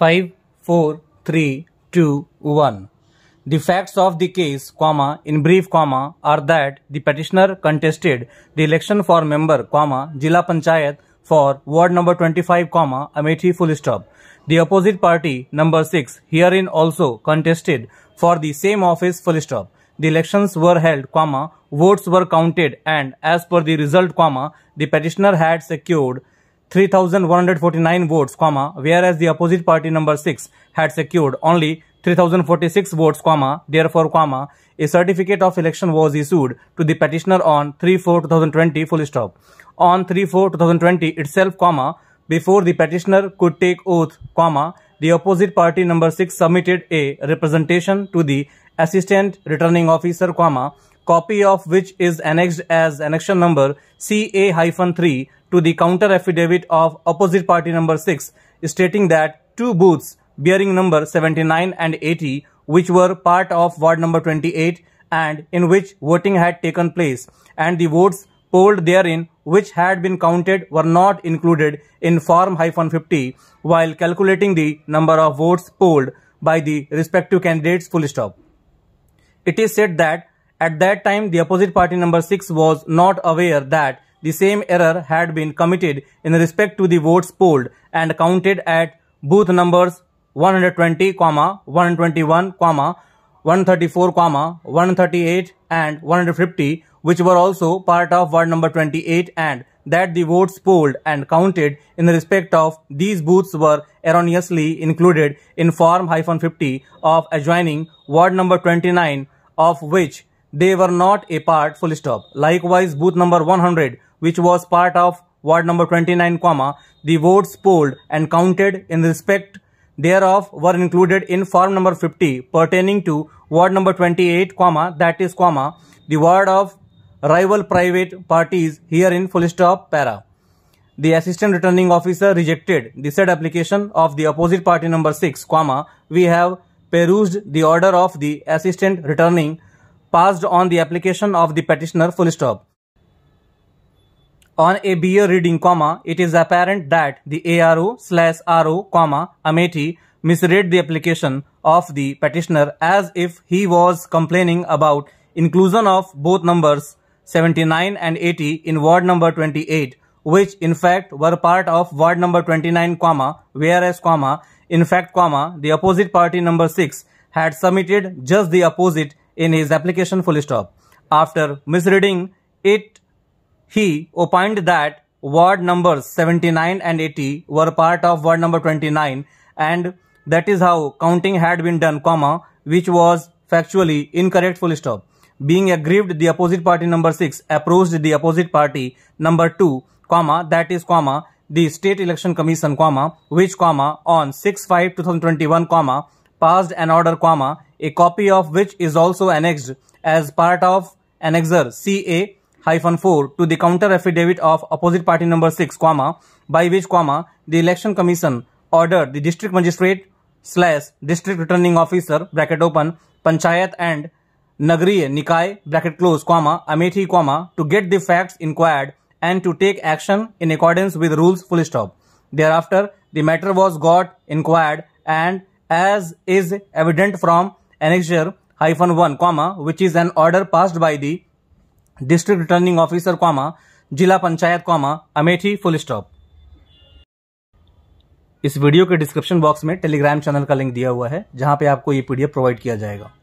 Five, four, three, two, one. The facts of the case, comma, in brief, comma, are that the petitioner contested the election for member, comma, Jila Panchayat for ward number 25, comma, Amethi full stop. The opposite party, number 6, herein also contested for the same office full stop. The elections were held, comma, votes were counted and as per the result, comma, the petitioner had secured 3,149 votes, whereas the opposite party number 6 had secured only 3,046 votes, therefore, a certificate of election was issued to the petitioner on 3-4-2020, full stop. On 3-4-2020 itself, before the petitioner could take oath, the opposite party number 6 submitted a representation to the assistant returning officer, copy of which is annexed as annexion number CA-3 to the counter affidavit of opposite party number 6 stating that two booths bearing number 79 and 80 which were part of ward number 28 and in which voting had taken place and the votes polled therein which had been counted were not included in form hyphen 50 while calculating the number of votes polled by the respective candidates full stop. It is said that at that time, the opposite party number 6 was not aware that the same error had been committed in respect to the votes polled and counted at booth numbers 120, 121, 134, 138 and 150 which were also part of ward number 28 and that the votes polled and counted in respect of these booths were erroneously included in form hyphen 50 of adjoining ward number 29 of which they were not a part full stop. Likewise, booth number 100, which was part of ward number 29, comma, the votes polled and counted in respect thereof were included in form number 50 pertaining to ward number 28, comma, that is, comma, the ward of rival private parties here in full stop para. The assistant returning officer rejected the said application of the opposite party number 6, comma, we have perused the order of the assistant returning passed on the application of the petitioner full stop. On a beer reading comma, it is apparent that the ARO slash RO comma Amethi misread the application of the petitioner as if he was complaining about inclusion of both numbers 79 and 80 in word number 28 which in fact were part of word number 29 comma whereas comma in fact comma the opposite party number 6 had submitted just the opposite in his application full stop. After misreading it, he opined that word numbers 79 and 80 were part of word number 29 and that is how counting had been done, comma, which was factually incorrect full stop. Being aggrieved, the opposite party number 6 approached the opposite party number 2, comma, that is, comma, the State Election Commission, comma, which, comma, on 6-5-2021, comma, passed an order, comma, a copy of which is also annexed as part of Annexer CA hyphen 4 to the counter affidavit of opposite party number 6 comma by which comma the election commission ordered the district magistrate slash district returning officer bracket open panchayat and nagriya nikay bracket close comma amethi comma to get the facts inquired and to take action in accordance with rules full stop thereafter the matter was got inquired and as is evident from annexure hyphen 1 comma which is an order passed by the district returning officer comma जिला panchayat comma Amethi full stop इस video के description box में Telegram channel का link दिया हुआ है जहां पे आपको ये पीडीएफ प्रोवाइड किया जाएगा